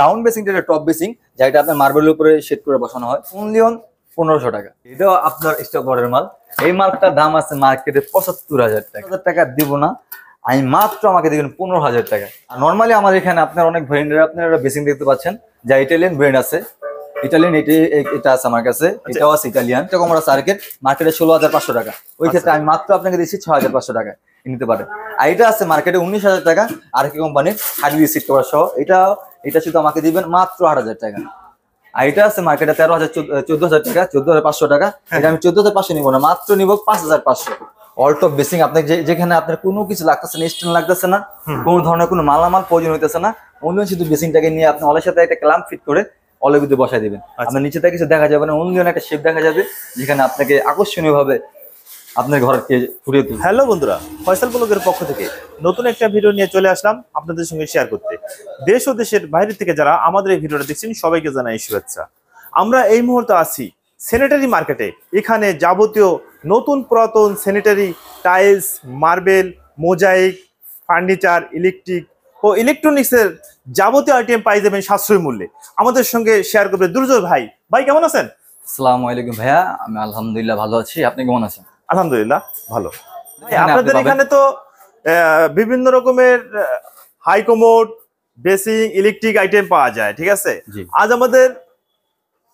Round basin যেটা top basin যেটা আপনার মার্বেলের উপরে সেট করে বসানো হয় অনলি অন পনেরোশো টাকা এটাও আপনার স্টক অর্ডার মাল এই মালটার দাম আছে মার্কেটে পঁচাত্তর হাজার টাকা হাজার টাকা দিব না আমি মাত্র আমাকে দেখবেন পনেরো হাজার টাকা আর নর্মালি আমার এখানে আপনার অনেক ব্র্যান্ডের আপনারা বেসিং দেখতে পাচ্ছেন যা ইটালিয়ান ব্র্যান্ড আছে ইটালিয়ান এটি এটা আছে আমার কাছে আচ্ছা। এটাও আছে ইটালিয়ান এটা কমরা সার্কেট মার্কেটে ষোলো হাজার পাঁচশো টাকা ওই ক্ষেত্রে আচ্ছা। আমি মাত্র আপনাকে দিচ্ছি ছ হাজার পাঁচশো টাকা নিতে পারে আর এটা আছে মার্কেটে উনিশ হাজার টাকা আর কি কোম্পানির হাইড রিসিভ করার সহ এটা এটা শুধু আমাকে দিবেন মাত্র আট হাজার টাকা আর এটা আছে মার্কেটে তেরো হাজার চোদ্দ হাজার টাকা চোদ্দ হাজার পাঁচশো টাকা হ্যাঁ। এটা আমি চোদ্দ হাজার পাঁচশো নিবো না মাত্র নিব পাঁচ হাজার পাঁচশো অল্টপ বেসিং আপনাকে যেখানে আপনার কোনো কিছু লাগতেছে না স্টেন লাগতেছে না কোনো ধরনের কোনো মালামাল প্রয়োজন হইতেছে না অন্য শুধু বেসিংটাকে নিয়ে আপনি অলের সাথে একটা ক্লাম ফিট করে অলে বসাই দিবেন আচ্ছা। আপনার নিচে থেকে কিছু দেখা যাবে না অন্য একটা শেপ দেখা যাবে যেখানে আপনাকে আকর্ষণীয়ভাবে আপনার ঘরকে ফুটিয়ে তুলবে হ্যালো বন্ধুরা ফয়সাল ব্লগের পক্ষ থেকে নতুন একটা ভিডিও নিয়ে চলে আসলাম আপনাদের সঙ্গে শেয়ার করতে দেশ ও দেশের বাইরে থেকে যারা আমাদের এই ভিডিওটা দেখছেন সবাইকে জানাই শুভেচ্ছা আমরা এই মুহূর্তে আছি স্যানিটারি মার্কেটে এখানে যাবতীয় নতুন পুরাতন sanitary tiles marble mosaic furniture electric ও ইলেকট্রনিক্সের যাবতীয় আইটেম পাই যাবেন সাশ্রয় মূল্যে আমাদের সঙ্গে শেয়ার করবে দুর্জয় ভাই ভাই কেমন আছেন সালাম আলাইকুম ভাইয়া আমি আলহামদুলিল্লাহ ভালো আছি আপনি কেমন আছেন আলহামদুলিল্লাহ ভালো আপনাদের এখানে তো বিভিন্ন রকমের high commode basin electric item পাওয়া যায় ঠিক আছে আজ আমাদের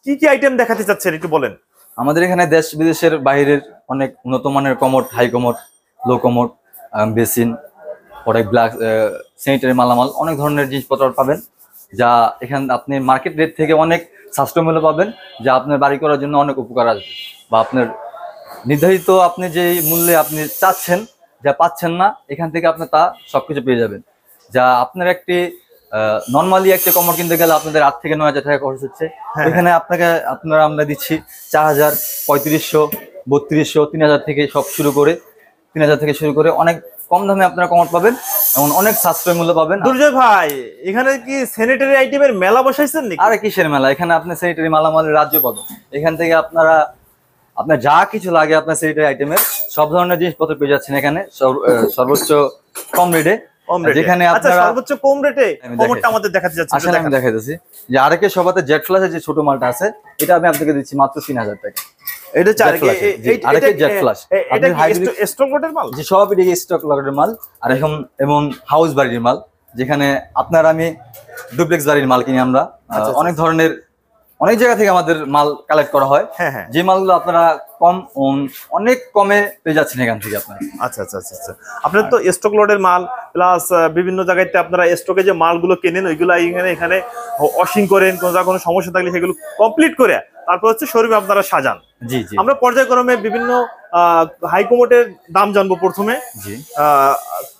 কি কি আইটেম দেখাতে চাচ্ছেন একটু বলেন আমাদের এখানে দেশ বিদেশের বাইরের অনেক উন্নত মানের commode commode low commode basin পরে ব্ল্যাক স্যানিটারি মালামাল অনেক ধরনের জিনিসপত্র পাবেন যা এখানে আপনি মার্কেট রেট থেকে অনেক সাশ্রয় পাবেন যা আপনার বাড়ি করার জন্য অনেক উপকার আসবে বা আপনার নির্ধারিত আপনি যে মূল্যে আপনি চাচ্ছেন যা পাচ্ছেন না এখান থেকে আপনি তা সব কিছু পেয়ে যাবেন যা আপনার একটি নর্মালি একটা কমর কিনতে গেলে আপনাদের আট থেকে নয় হাজার টাকা খরচ হচ্ছে হ্যাঁ। এখানে আপনাকে আপনারা আমরা দিচ্ছি চার হাজার পঁয়ত্রিশশো বত্রিশশো তিন হাজার থেকে সব শুরু করে তিন হাজার থেকে শুরু করে অনেক কম দামে আপনারা কমট পাবেন এবং অনেক সাশ্রয় মূল্য পাবেন দুর্জয় ভাই এখানে কি স্যানিটারি আইটেমের মেলা বসাইছেন নাকি আরে কিসের মেলা এখানে আপনি স্যানিটারি মালামালের রাজ্য পাবেন এখান থেকে আপনারা আপনার যা কিছু লাগে আপনার স্যানিটারি আইটেমের সব ধরনের জিনিসপত্র পেয়ে যাচ্ছেন এখানে সর্বোচ্চ কম রেটে যেখানে আচ্ছা, আপনারা সর্বোচ্চ কম রেটে কমটা আমাদের দেখাতে যাচ্ছি আসলে আমি দেখাইতেছি যে আরেকে সবাতে জেট ফ্লাসের যে ছোট মালটা আছে এটা আমি আপনাকে দিচ্ছি মাত্র তিন হাজার টাকা এটা চার আরেকটা জেট ফ্লাশ এটা স্টক লটের মাল যে সব এটা স্টক লটের মাল আর এখন এবং হাউস বাড়ির মাল যেখানে আপনার আমি ডুপ্লেক্স বাড়ির মাল কিনি আমরা আচ্ছা, আচ্ছা, অনেক আচ্ছা। ধরনের অনেক জায়গা থেকে আমাদের মাল কালেক্ট করা হয় হ্যাঁ, হ্যাঁ। যে মালগুলো আপনারা কম অনেক কমে পেয়ে যাচ্ছেন এখান থেকে আপনারা আচ্ছা আচ্ছা আচ্ছা আচ্ছা আপনার তো স্টক লোডের মাল প্লাস বিভিন্ন জায়গাতে আপনারা স্টকে যে মালগুলো কেনেন ওইগুলো এখানে এখানে ওয়াশিং করেন কোনো সমস্যা থাকলে সেগুলো কমপ্লিট করে তারপর হচ্ছে শরীরে আপনারা সাজান আমরা পর্যায়ক্রমে বিভিন্ন হাই দাম জানবো প্রথমে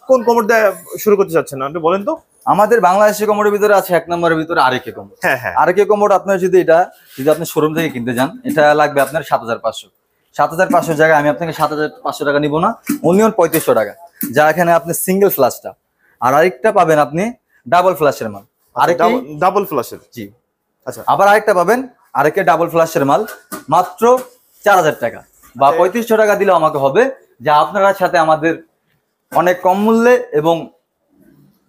কোন কোমোট দিয়ে শুরু করতে চাচ্ছেন আপনি বলেন তো আমাদের বাংলাদেশের কোমরের ভিতরে আছে এক নম্বরের ভিতরে আরেকে কোমর হ্যাঁ হ্যাঁ আরেকে কোমর আপনার যদি এটা যদি আপনি শোরুম থেকে কিনতে যান এটা লাগবে আপনার সাত হাজার পাঁচশো সাত হাজার পাঁচশো জায়গায় আমি আপনাকে সাত হাজার পাঁচশো টাকা নিবো না অনলি পঁয়ত্রিশশো টাকা যা এখানে আপনি সিঙ্গেল ফ্লাসটা আর আরেকটা পাবেন আপনি ডাবল ফ্লাসের মাল আরেকটা ডাবল ফ্লাসের জি আচ্ছা আবার আরেকটা পাবেন আরেকে ডাবল ফ্ল্যাশের মাল মাত্র চার হাজার টাকা বা আচ্ছা। পঁয়ত্রিশশো টাকা দিলে আমাকে হবে যা আপনারা সাথে আমাদের অনেক কম মূল্যে এবং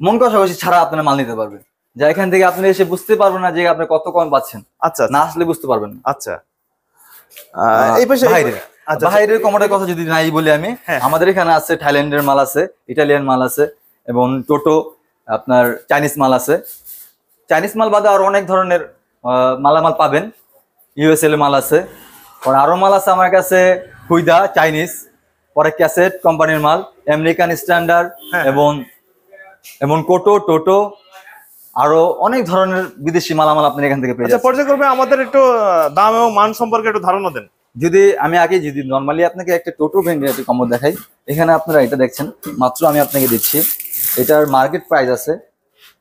মন কষাকষি ছাড়া আপনারা মাল নিতে পারবেন যা এখান থেকে আপনি এসে বুঝতে পারবেন না যে আপনি কত কম পাচ্ছেন আচ্ছা, আচ্ছা। না আসলে বুঝতে পারবেন আচ্ছা এই পাশে বাইরের আচ্ছা, কথা যদি নাই বলি আমি হ্যাঁ। আমাদের এখানে আছে থাইল্যান্ডের মাল আছে ইটালিয়ান মাল আছে এবং টোটো আপনার চাইনিজ মাল আছে চাইনিজ মাল বাদে আর অনেক ধরনের মালামাল পাবেন ইউএসএল মাল আছে পরে আরও মাল আছে আমার কাছে হুইদা চাইনিজ পরে ক্যাসেট কোম্পানির মাল আমেরিকান স্ট্যান্ডার্ড হ্যাঁ। এবং এমন কোটো টোটো আরো অনেক ধরনের বিদেশি মালামাল আপনি এখান থেকে পেয়ে আচ্ছা, আমাদের একটু দাম এবং মান সম্পর্কে একটু ধারণা দেন যদি আমি আগে যদি নর্মালি আপনাকে একটা টোটো ভেঙে একটু কম দেখাই এখানে আপনারা এটা দেখছেন মাত্র আমি আপনাকে দিচ্ছি এটার মার্কেট প্রাইস আছে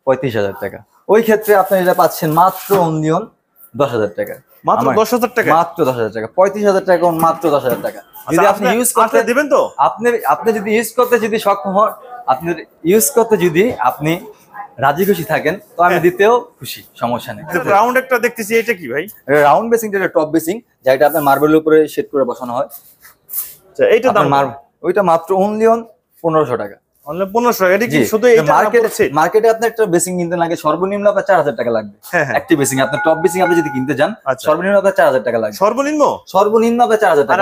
পঁয়ত্রিশ হাজার টাকা ওই ক্ষেত্রে আপনি এটা পাচ্ছেন মাত্র অনিয়ন দশ হাজার টাকা মাত্র দশ হাজার টাকা মাত্র দশ হাজার টাকা পঁয়ত্রিশ হাজার টাকা মাত্র দশ হাজার টাকা আচ্ছা, যদি আপনি ইউজ করতে দিবেন তো আপনি আপনি যদি ইউজ করতে যদি সক্ষম হন আপনি ইউজ করতে যদি আপনি রাজি খুশি থাকেন তো আমি হ্যাঁ। দিতেও খুশি সমস্যা নেই রাউন্ড আচ্ছা, একটা দেখতেছি এটা কি ভাই রাউন্ড বেসিং যেটা টপ বেসিং এটা আপনার মার্বেলের উপরে সেট করে বসানো হয় আচ্ছা, এইটা দাম ওইটা মাত্র অনলি অন পনেরোশো টাকা অনলাইন এটা কি শুধু মার্কেটে একটা বেসিং কিনতে লাগে সর্বনিম্ন টাকা লাগবে বেসিং টপ বেসিং আপনি যদি আচ্ছা। সর্বনিম্ন টাকা সর্বনিম্ন সর্বনিম্ন টাকা টাকা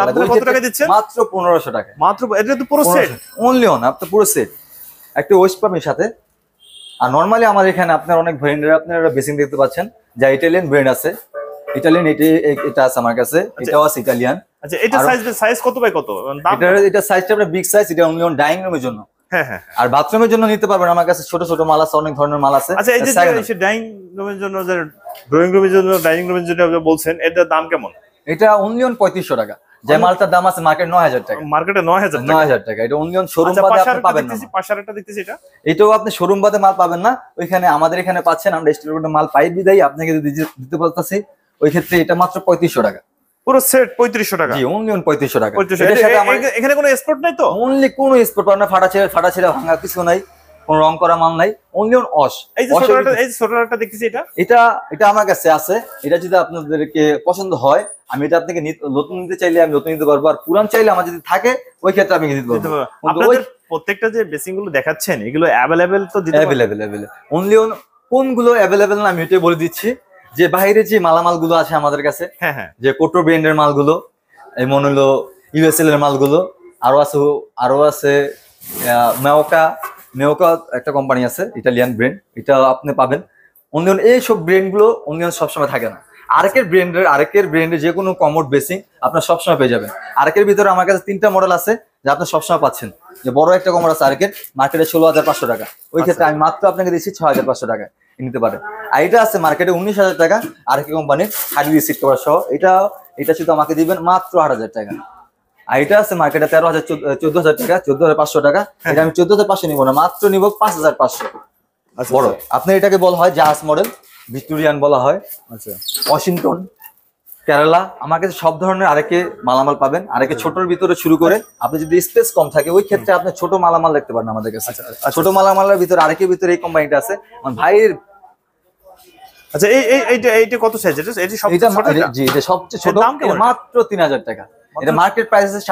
মাত্র এটা পুরো সেট পুরো সেট একটা ওয়েস্ট সাথে আর নরমালি আমার এখানে আপনার অনেক ভ্যারিয়েন্টের আপনারা বেসিং দেখতে পাচ্ছেন যা ইটালিয়ান ব্র্যান্ড আছে ইটালিয়ান এটা আছে আমার কাছে আচ্ছা। এটাও আছে ইটালিয়ান আচ্ছা এটা সাইজ সাইজ কত বাই কত এটা এটা সাইজটা আপনার বিগ সাইজ এটা ডাইনিং রুমের জন্য হ্যাঁ, হ্যাঁ, হ্যাঁ। আর বাথরুমের জন্য নিতে পারবেন আমার কাছে ছোট ছোট মাল আছে অনেক ধরনের মাল আছে আচ্ছা এই যে ডাইনিং রুমের জন্য যে ড্রয়িং রুমের জন্য ডাইনিং রুমের জন্য বলছেন এটার দাম কেমন এটা অনলি অন টাকা যে মালটার দাম আছে মার্কেট নয় হাজার টাকা মার্কেটে নয় হাজার নয় হাজার টাকা এটা অনলি শোরুম আচ্ছা, বাদে আপনি পাবেন না পাশারটা দেখতেছি এটা এটাও আপনি শোরুম বাদে মাল পাবেন না ওইখানে আমাদের এখানে পাচ্ছেন আমরা ডিস্ট্রিবিউটর মাল পাই বিদায় আপনাকে দিতে পারতাছি ওই ক্ষেত্রে এটা মাত্র পঁয়ত্রিশশো টাকা পুরো সেট পঁয়ত্রিশশো টাকা জি অনলি অন পঁয়ত্রিশশো টাকা এখানে কোনো স্পট নাই তো অনলি কোনো স্পট না ফাটা ছেড়ে ফাটা ছেড়ে ভাঙা কিছু নাই কোন রং করা মাল নাই অনলি অন অস এই যে সোটারটা এই সোটারটা দেখতেছি এটা এটা এটা আমার কাছে আছে এটা যদি আপনাদেরকে পছন্দ হয় আমি এটা আপনাকে নতুন নিতে চাইলে আমি নতুন নিতে পারবো আর পুরান চাইলে আমার যদি থাকে ওই ক্ষেত্রে আমি দিতে পারবো আপনাদের প্রত্যেকটা যে বেসিং গুলো দেখাচ্ছেন এগুলো অ্যাভেলেবেল তো দিতে অ্যাভেলেবেল অ্যাভেলেবেল অনলি অন কোনগুলো অ্যাভেলেবেল না আমি এটা বলে দিচ্ছি যে বাইরে যে মালামালগুলো আছে আমাদের কাছে হ্যাঁ, হ্যাঁ। যে কোটো ব্র্যান্ডের মালগুলো এমন হলো ইউএসএল এর মালগুলো আরো আছে আরো আছে মেওকা মেওকা একটা কোম্পানি আছে ইটালিয়ান ব্র্যান্ড এটা আপনি পাবেন অন্য এই সব গুলো অন্যজন সবসময় থাকে না আরেকের ব্র্যান্ডের আরেকের ব্র্যান্ডের যে কোনো কমোড বেসিং আপনার সবসময় পেয়ে যাবেন আরেকের ভিতরে আমার কাছে তিনটা মডেল আছে যে আপনার সবসময় পাচ্ছেন যে বড় একটা কমোড আছে আরেকের মার্কেটে ষোলো হাজার পাঁচশো টাকা ওই আচ্ছা। ক্ষেত্রে আমি মাত্র আপনাকে দিচ্ছি ছ হাজার পাঁচশো টাকা নিতে পারে আর এটা আছে মার্কেটে উনিশ হাজার টাকা আর কি কোম্পানির হাইড্রোলিক সিট করার সহ এটা এটা শুধু আমাকে দিবেন মাত্র আট হাজার টাকা আর এটা আছে মার্কেটে তেরো হাজার চোদ্দ হাজার টাকা চোদ্দ হাজার পাঁচশো টাকা হ্যাঁ। এটা আমি চোদ্দ হাজার পাঁচশো নিবো না মাত্র নিব পাঁচ হাজার পাঁচশো আচ্ছা, আচ্ছা। বড় আপনার এটাকে বলা হয় জাহাজ মডেল ভিক্টোরিয়ান বলা হয় আচ্ছা ওয়াশিংটন কেরালা আমার কাছে সব ধরনের আরেকে মালামাল পাবেন আরেকে আচ্ছা। ছোটর ভিতরে শুরু করে আপনি যদি স্পেস কম থাকে ওই ক্ষেত্রে আপনি ছোট মালামাল দেখতে পারেন আমাদের কাছে আচ্ছা, আচ্ছা। ছোট মালামালের ভিতরে আরেকের ভিতরে এই কোম্পানিটা আছে আমার ভাইয়ের সতেরো হাজার টাকা এটা মার্কেট প্রাইস আছে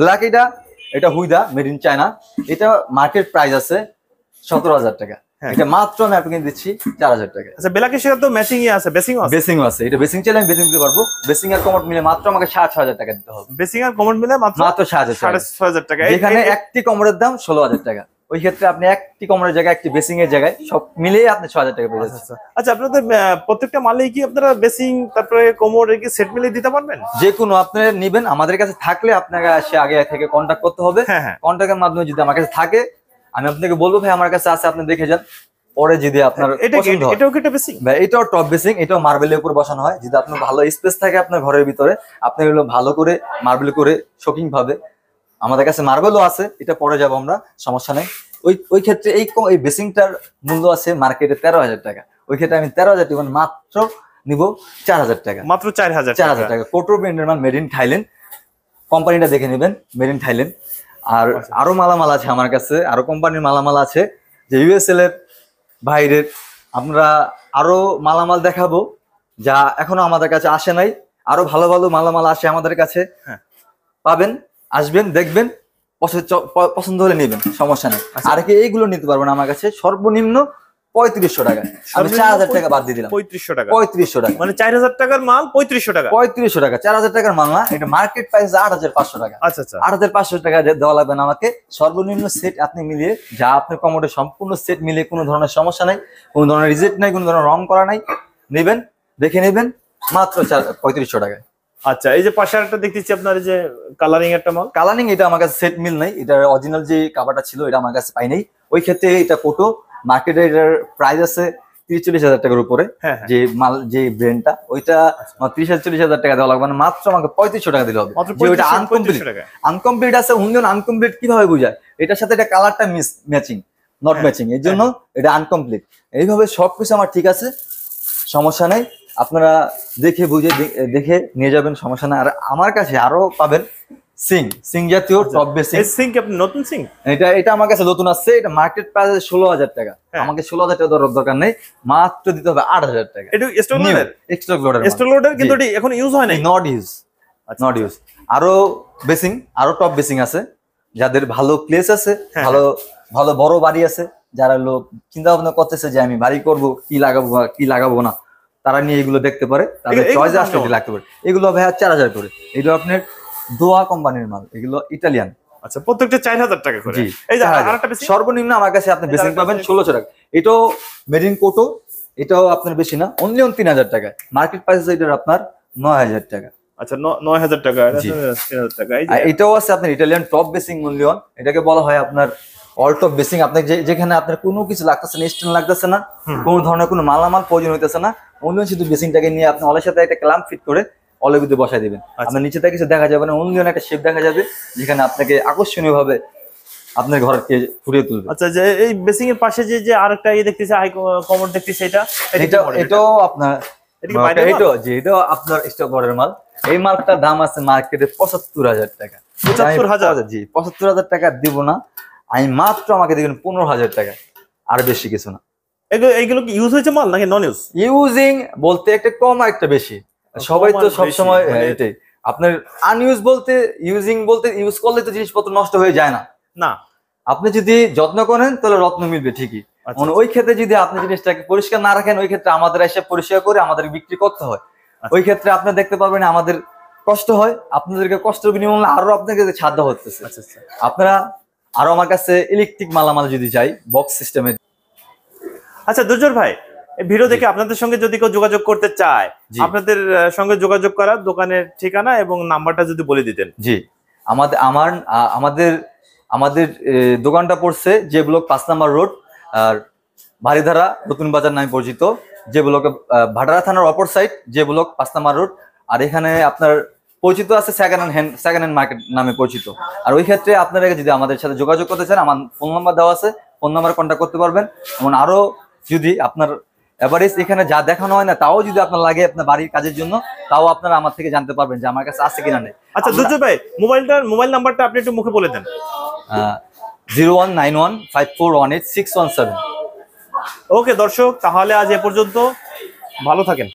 ব্ল্যাক এটা এটা ইন চায়না এটা মার্কেট প্রাইস আছে টাকা হ্যাঁ, এটা মাত্র আমি আপনাকে দিচ্ছি চার হাজার টাকা আচ্ছা বেলাকে সেটা তো ম্যাচিং আছে বেসিং আছে বেসিং আছে এটা বেসিং চাইলে আমি বেসিং দিতে পারবো বেসিং আর কমোড মিলে মাত্র আমাকে সাত ছ হাজার টাকা দিতে হবে বেসিং আর কমোড মিলে মাত্র সাত হাজার সাড়ে হাজার টাকা এখানে একটি কমোডের দাম ষোলো হাজার টাকা ওই ক্ষেত্রে আপনি একটি কমরের জায়গায় একটি বেসিং এর জায়গায় সব মিলিয়ে আপনি ছ হাজার টাকা পেয়ে আচ্ছা, যাচ্ছেন আচ্ছা, আচ্ছা আপনাদের প্রত্যেকটা মালেই কি আপনারা বেসিং তারপরে কোমর কি সেট মিলিয়ে দিতে পারবেন যে কোনো আপনি নেবেন আমাদের কাছে থাকলে আপনাকে সে আগে থেকে কন্ট্যাক্ট করতে হবে কন্ট্যাক্টের হ্যাঁ। মাধ্যমে যদি আমার কাছে থাকে আমি আপনাকে বলবো ভাই আমার কাছে আছে আপনি দেখে যান পরে যদি আপনার এটাও কি বেসিং ভাই এটাও টপ বেসিং এটাও মার্বেলের উপর বসানো হয় যদি আপনার ভালো স্পেস থাকে আপনার ঘরের ভিতরে আপনি এগুলো ভালো করে মার্বেল করে শোকিং ভাবে আমাদের কাছে মার্বেলও আছে এটা পরে যাব আমরা সমস্যা নেই ওই ওই ক্ষেত্রে এই এই বেসিংটার মূল্য আছে মার্কেটে তেরো হাজার টাকা ওই ক্ষেত্রে আমি তেরো হাজার টাকা মাত্র নিব চার হাজার টাকা মাত্র চার হাজার চার হাজার টাকা কোটর ব্র্যান্ডের মান মেড ইন থাইল্যান্ড কোম্পানিটা দেখে নেবেন মেড ইন থাইল্যান্ড আর আচ্ছা, আচ্ছা। আরো মালামাল আছে আমার কাছে আরো কোম্পানির মালামাল আছে যে ইউএসএল এর বাইরের আমরা আরো মালামাল দেখাবো যা এখনো আমাদের কাছে আসে নাই আরো ভালো ভালো মালামাল আসে আমাদের কাছে হ্যাঁ। পাবেন আসবেন দেখবেন পছন্দ হলে নেবেন সমস্যা নেই আচ্ছা। আর কি এইগুলো নিতে পারবেন আমার কাছে সর্বনিম্ন পঁয়ত্রিশশো টাকা মানে চার হাজার টাকা বাদ দিয়ে পঁয়ত্রিশশো টাকা পঁয়ত্রিশশো টাকা মানে চার হাজার টাকার মাল পঁয়ত্রিশশো টাকা পঁয়ত্রিশশো টাকা চার হাজার টাকার মাল না এটা মার্কেট প্রাইস আট হাজার পাঁচশো টাকা আচ্ছা আচ্ছা পাঁচশো টাকা দেওয়া লাগবে না আমাকে সর্বনিম্ন সেট আপনি মিলিয়ে যা সম্পূর্ণ সেট মিলিয়ে কোনো ধরনের সমস্যা নাই কোন ধরনের রিজেক্ট নাই কোন ধরনের রং করা নাই নেবেন দেখে নেবেন মাত্র চার পঁয়ত্রিশশো টাকায় আচ্ছা এই যে পাশে একটা দেখতেছি আপনার যে কালারিং একটা মাল কালারিং এটা আমার কাছে সেট মিল নাই এটা অরিজিনাল যে কাবারটা ছিল এটা আমার কাছে পাই নাই ওই ক্ষেত্রে এটা কোটো মার্কেটে এটার প্রাইস আছে তিরিশ চল্লিশ হাজার টাকার উপরে হ্যাঁ, হ্যাঁ। যে মাল যে ব্র্যান্ডটা ওইটা তিরিশ হাজার চল্লিশ হাজার টাকা দেওয়া লাগবে মানে মাত্র আমাকে পঁয়ত্রিশশো টাকা দিলে হবে যে ওইটা আনকমপ্লিট আনকমপ্লিট আছে অন্যজন আনকমপ্লিট কিভাবে বোঝায় এটার সাথে এটা কালারটা মিস ম্যাচিং নট ম্যাচিং এর জন্য এটা আনকমপ্লিট এইভাবে সবকিছু আমার ঠিক আছে সমস্যা নেই আপনারা দেখে বুঝে দেখে নিয়ে যাবেন সমস্যা না আর আমার কাছে আরো পাবেন সিং সিং জাতীয় টপ আচ্ছা। বেসিং সিং আপনি নতুন সিং এটা এটা আমার কাছে নতুন আছে এটা মার্কেট প্রাইস ষোলো হাজার টাকা হ্যাঁ। আমাকে ষোলো হাজার টাকা ধরার দরকার নেই মাত্র দিতে হবে আট টাকা এটা stock loader stock loader stock loader কিন্তু এখন ইউজ হয় নাই নট ইউজ নট ইউজ আরো বেসিং আরো টপ বেসিং আছে যাদের ভালো প্লেস আছে হ্যাঁ, ভালো হ্যাঁ। ভালো বড় বাড়ি আছে যারা লোক চিন্তা ভাবনা করতেছে যে আমি বাড়ি করব কি লাগাবো কি লাগাবো না তারা নিয়ে এগুলো দেখতে পারে তাদের চয়েস আসলে লাগতে পারে এগুলো ভাই চার হাজার করে এগুলো আপনার দোয়া কোম্পানির মাল এগুলো ইটালিয়ান আচ্ছা প্রত্যেকটা চার হাজার টাকা করে এই যে সর্বনিম্ন আমার কাছে আপনি বেশি পাবেন ষোলোশো টাকা এটাও মেড ইন কোটো এটাও আপনার বেশি না অনলি অন তিন হাজার টাকা মার্কেট প্রাইস এটার আপনার নয় হাজার টাকা আচ্ছা নয় হাজার টাকা আছে আপনার ইটালিয়ান টপ বেসিং এটাকে বলা হয় আপনার বেসিং আপনার যেখানে আপনার কোনো কিছু লাগতেছে না লাগতেছে না কোনো ধরনের কোনো মালামাল প্রয়োজন হইতেছে না অনলি শুধু বেসিংটাকে নিয়ে আপনি অলের সাথে একটা ক্লাম্প ফিট করে অলে কিন্তু বসাই দিবেন আচ্ছা। আপনার নিচে থেকে কিছু দেখা যাবে না অন্য একটা শেপ দেখা যাবে যেখানে আপনাকে আকর্ষণীয় ভাবে আপনার ঘর কে ফুটিয়ে তুলবে আচ্ছা যে এই বেসিং এর পাশে যে যে আরেকটা ইয়ে দেখতেছে হাই কমোড দেখতেছি এটা এটা এটাও আপনার এটাও যে এটাও আপনার স্টক অর্ডার মাল এই মালটার দাম আছে মার্কেটে পঁচাত্তর হাজার টাকা পঁচাত্তর হাজার জি পঁচাত্তর টাকা দিব না আমি মাত্র আমাকে দেবেন পনেরো হাজার টাকা আর বেশি কিছু না এগুলো এইগুলো কি ইউজ হয়েছে মাল নাকি নন ইউজ ইউজিং বলতে একটা কম একটা বেশি সবাই তো সবসময় মানে হ্যাঁ, এটাই আপনার আনইউজ বলতে ইউজিং বলতে ইউজ করলে তো জিনিসপত্র নষ্ট হয়ে যায় না না আপনি যদি যত্ন করেন তাহলে রত্ন মিলবে ঠিকই মানে ওই ক্ষেত্রে যদি আপনি জিনিসটাকে পরিষ্কার না রাখেন ওই ক্ষেত্রে আমাদের এসে পরিষ্কার করে আমাদের বিক্রি করতে হয় আচ্ছা। ওই ক্ষেত্রে আপনি দেখতে পারবেন আমাদের কষ্ট হয় আপনাদেরকে কষ্ট বিনিময়ে আরো আপনাকে সাধ্য হতেছে আপনারা আরো আমার কাছে ইলেকট্রিক মালামাল যদি যাই বক্স সিস্টেমে আচ্ছা দুজোর ভাই ভিডিও দেখে আপনাদের সঙ্গে যদি কেউ যোগাযোগ করতে চায় আপনাদের সঙ্গে যোগাযোগ করার দোকানের ঠিকানা এবং নাম্বারটা যদি বলে দিতেন জি আমাদের আমার আমাদের আমাদের দোকানটা পড়ছে যে ব্লক পাঁচ নাম্বার রোড আর ভারিধারা নতুন বাজার নামে পরিচিত যে ব্লকে ভাটারা থানার অপর সাইড যে ব্লক পাঁচ নাম্বার রোড আর এখানে আপনার পরিচিত আছে second hand hand second hand market নামে পরিচিত আর ওই ক্ষেত্রে আপনারা যদি আমাদের সাথে যোগাযোগ করতে চান আমার ফোন নাম্বার দেওয়া আছে ফোন নাম্বার কন্ট্যাক্ট করতে পারবেন এবং আরও যদি আপনার এভারেস্ট এখানে যা দেখানো হয় না তাও যদি আপনার লাগে আপনার বাড়ির কাজের জন্য তাও আপনারা আমার থেকে জানতে পারবেন যে আমার কাছে আছে কিনা নেই আচ্ছা দুজয় ভাই মোবাইলটার মোবাইল নাম্বারটা আপনি একটু মুখে বলে দেন zero one nine one five four one eight six one seven okay দর্শক তাহলে আজ এ পর্যন্ত ভালো থাকেন